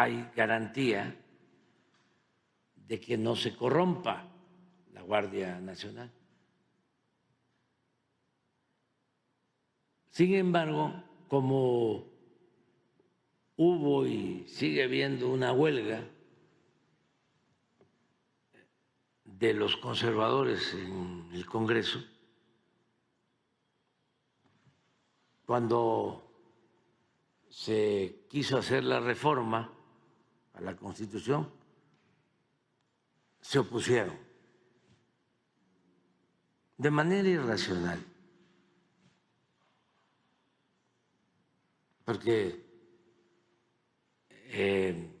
hay garantía de que no se corrompa la Guardia Nacional. Sin embargo, como hubo y sigue habiendo una huelga de los conservadores en el Congreso, cuando se quiso hacer la reforma a la Constitución, se opusieron de manera irracional. Porque eh,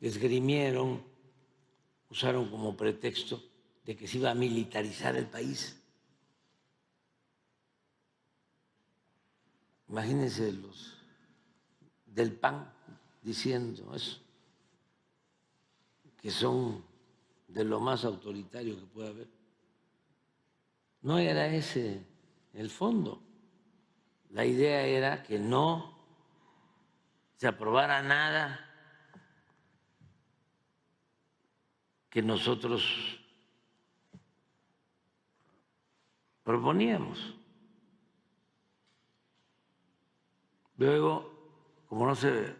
esgrimieron, usaron como pretexto de que se iba a militarizar el país. Imagínense los del PAN diciendo eso que son de lo más autoritario que puede haber. No era ese el fondo. La idea era que no se aprobara nada que nosotros proponíamos. Luego, como no se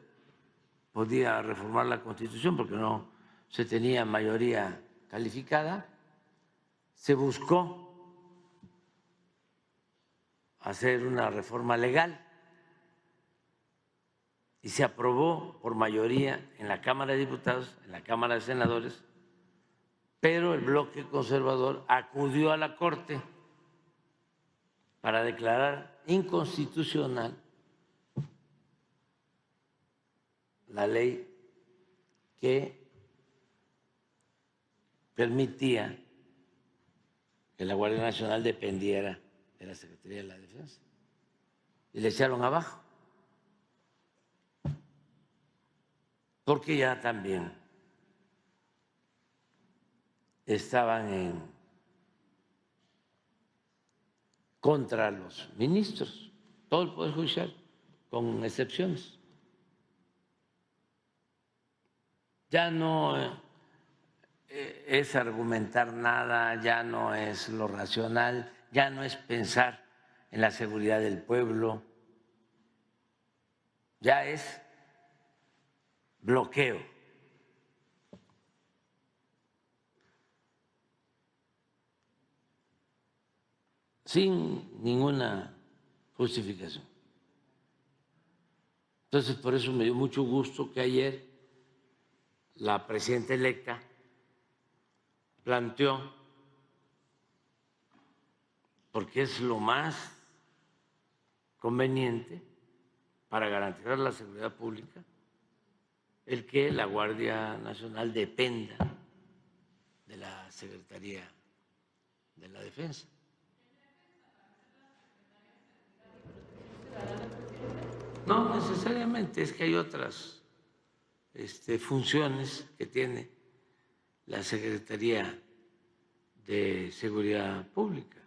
podía reformar la constitución porque no se tenía mayoría calificada, se buscó hacer una reforma legal y se aprobó por mayoría en la Cámara de Diputados, en la Cámara de Senadores, pero el bloque conservador acudió a la Corte para declarar inconstitucional la ley que permitía que la Guardia Nacional dependiera de la Secretaría de la Defensa. Y le echaron abajo. Porque ya también estaban en contra los ministros, todo el Poder Judicial, con excepciones. Ya no eh, es argumentar nada, ya no es lo racional, ya no es pensar en la seguridad del pueblo, ya es bloqueo. Sin ninguna justificación. Entonces, por eso me dio mucho gusto que ayer la presidenta electa planteó, porque es lo más conveniente para garantizar la seguridad pública, el que la Guardia Nacional dependa de la Secretaría de la Defensa. No necesariamente, es que hay otras este, funciones que tiene la Secretaría de Seguridad Pública.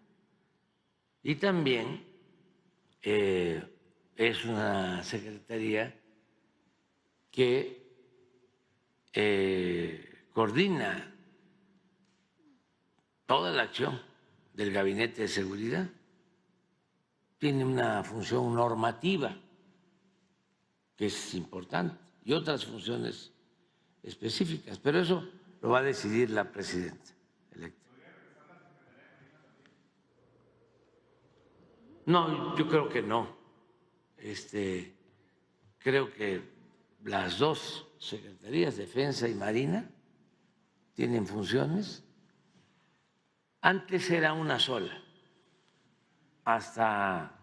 Y también eh, es una secretaría que eh, coordina toda la acción del Gabinete de Seguridad. Tiene una función normativa que es importante y otras funciones específicas, pero eso lo va a decidir la presidenta electa. No, yo creo que no. Este, creo que las dos secretarías, Defensa y Marina, tienen funciones. Antes era una sola, hasta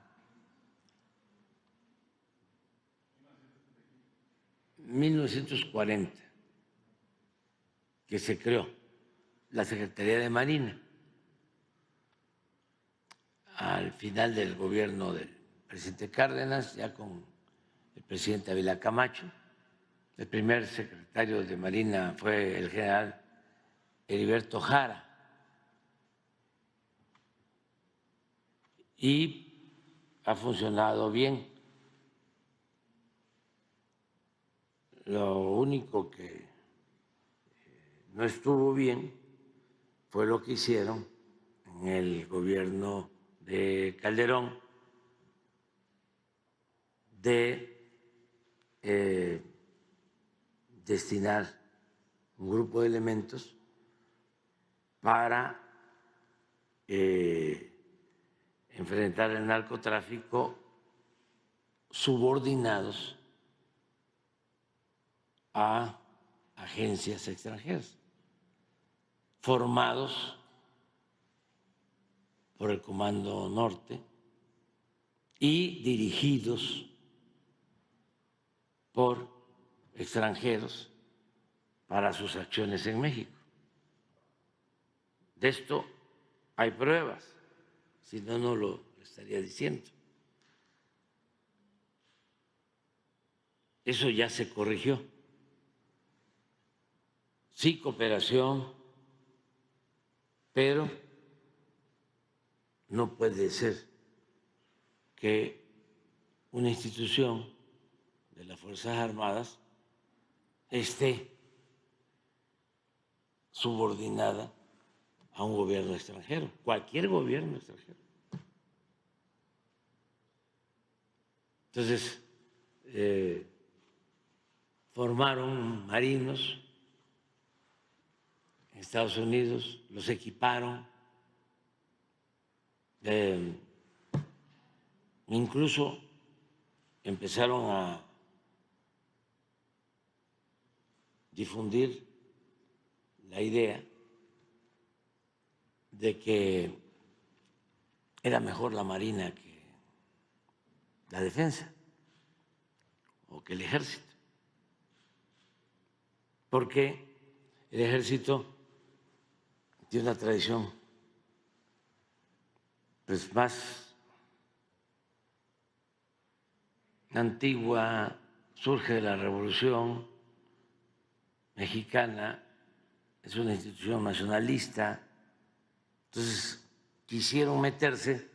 1940 que se creó la Secretaría de Marina al final del gobierno del presidente Cárdenas, ya con el presidente Avila Camacho. El primer secretario de Marina fue el general Heriberto Jara. Y ha funcionado bien. Lo único que no estuvo bien fue lo que hicieron en el gobierno de Calderón de eh, destinar un grupo de elementos para eh, enfrentar el narcotráfico subordinados a agencias extranjeras formados por el Comando Norte y dirigidos por extranjeros para sus acciones en México. De esto hay pruebas, si no, no lo estaría diciendo. Eso ya se corrigió. Sí, cooperación pero no puede ser que una institución de las Fuerzas Armadas esté subordinada a un gobierno extranjero, cualquier gobierno extranjero. Entonces, eh, formaron marinos Estados Unidos, los equiparon, eh, incluso empezaron a difundir la idea de que era mejor la Marina que la defensa o que el ejército, porque el ejército de una tradición pues más antigua, surge de la Revolución Mexicana, es una institución nacionalista, entonces quisieron meterse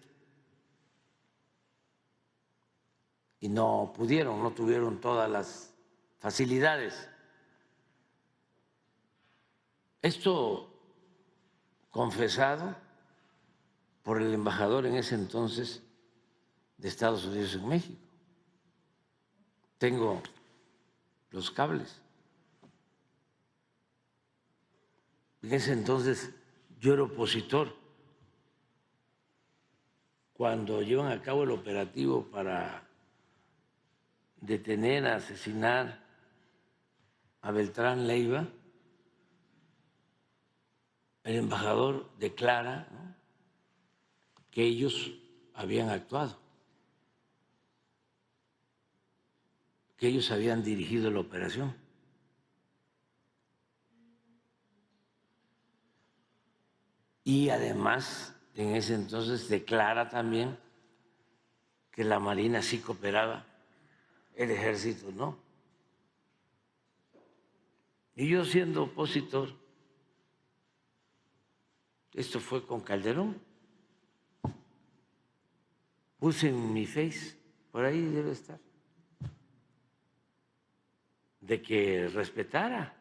y no pudieron, no tuvieron todas las facilidades. Esto confesado por el embajador en ese entonces de Estados Unidos en México. Tengo los cables. En ese entonces yo era opositor. Cuando llevan a cabo el operativo para detener, asesinar a Beltrán Leiva, el embajador declara que ellos habían actuado, que ellos habían dirigido la operación. Y además, en ese entonces declara también que la Marina sí cooperaba, el ejército no. Y yo siendo opositor, esto fue con Calderón. puse en mi face, por ahí debe estar. De que respetara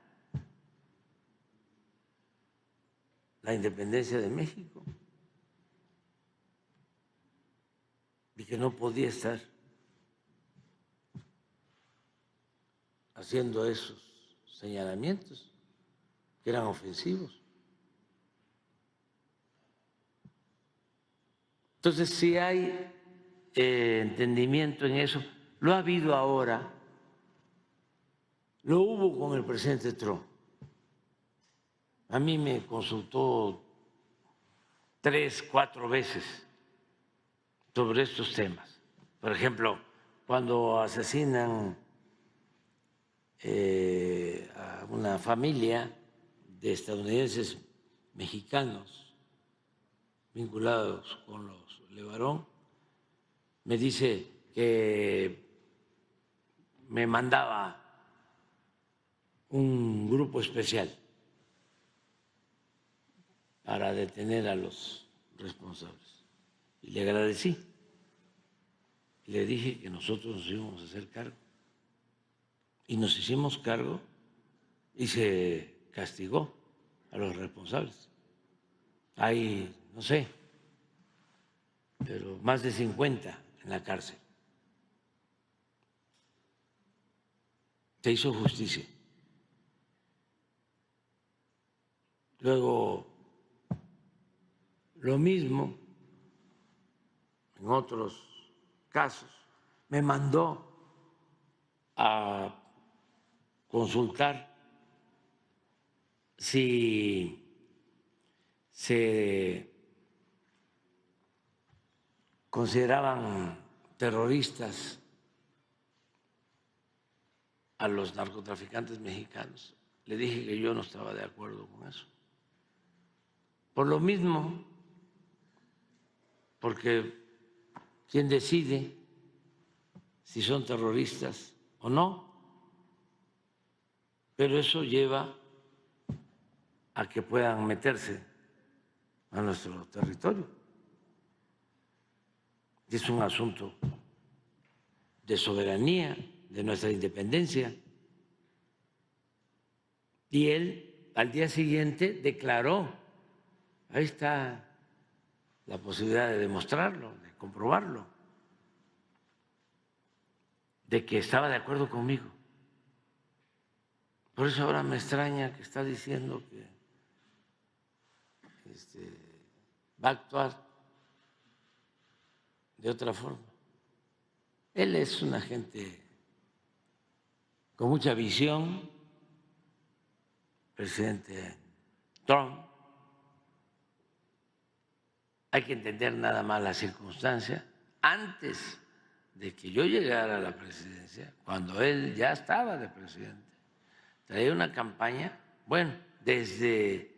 la independencia de México. y que no podía estar haciendo esos señalamientos que eran ofensivos. Entonces, si hay eh, entendimiento en eso, lo ha habido ahora, lo hubo con el presidente Trump. A mí me consultó tres, cuatro veces sobre estos temas. Por ejemplo, cuando asesinan eh, a una familia de estadounidenses mexicanos vinculados con los Levarón, me dice que me mandaba un grupo especial para detener a los responsables. Y le agradecí. Le dije que nosotros nos íbamos a hacer cargo. Y nos hicimos cargo y se castigó a los responsables. Hay no sé, pero más de 50 en la cárcel. Se hizo justicia. Luego, lo mismo en otros casos, me mandó a consultar si se consideraban terroristas a los narcotraficantes mexicanos. Le dije que yo no estaba de acuerdo con eso. Por lo mismo, porque quien decide si son terroristas o no, pero eso lleva a que puedan meterse a nuestro territorio es un asunto de soberanía, de nuestra independencia. Y él al día siguiente declaró, ahí está la posibilidad de demostrarlo, de comprobarlo, de que estaba de acuerdo conmigo. Por eso ahora me extraña que está diciendo que este, va a actuar de otra forma. Él es un gente con mucha visión, presidente Trump. Hay que entender nada más la circunstancia. Antes de que yo llegara a la presidencia, cuando él ya estaba de presidente, traía una campaña, bueno, desde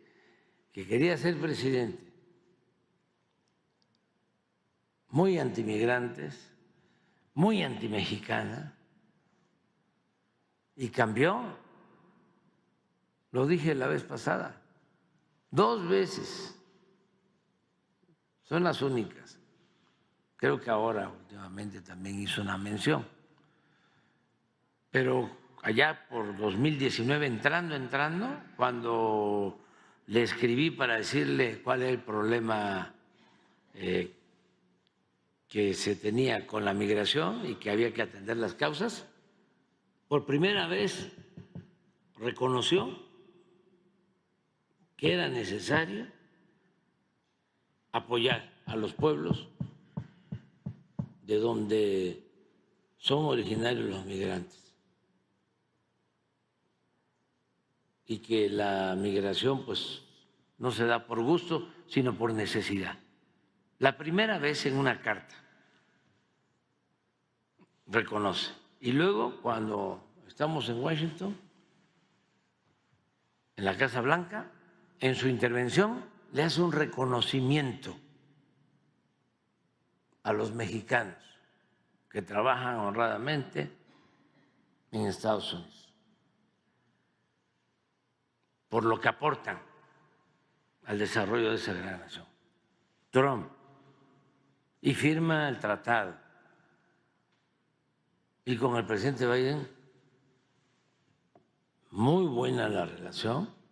que quería ser presidente muy antimigrantes, muy antimexicana, y cambió. Lo dije la vez pasada, dos veces, son las únicas. Creo que ahora últimamente también hizo una mención, pero allá por 2019, entrando, entrando, cuando le escribí para decirle cuál es el problema eh, que se tenía con la migración y que había que atender las causas, por primera vez reconoció que era necesario apoyar a los pueblos de donde son originarios los migrantes y que la migración pues no se da por gusto, sino por necesidad. La primera vez en una carta reconoce. Y luego, cuando estamos en Washington, en la Casa Blanca, en su intervención le hace un reconocimiento a los mexicanos que trabajan honradamente en Estados Unidos, por lo que aportan al desarrollo de esa gran nación. Trump, y firma el tratado y con el presidente Biden muy buena la relación.